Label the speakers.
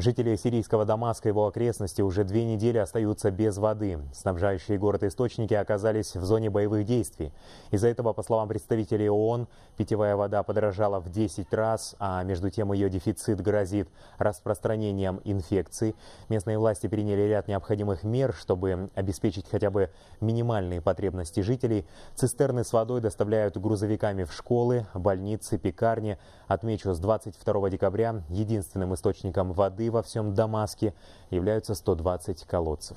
Speaker 1: Жители сирийского Дамаска и его окрестности уже две недели остаются без воды. Снабжающие город источники оказались в зоне боевых действий. Из-за этого, по словам представителей ООН, питьевая вода подорожала в 10 раз, а между тем ее дефицит грозит распространением инфекций. Местные власти приняли ряд необходимых мер, чтобы обеспечить хотя бы минимальные потребности жителей. Цистерны с водой доставляют грузовиками в школы, больницы, пекарни. Отмечу, с 22 декабря единственным источником воды во всем Дамаске являются 120 колодцев.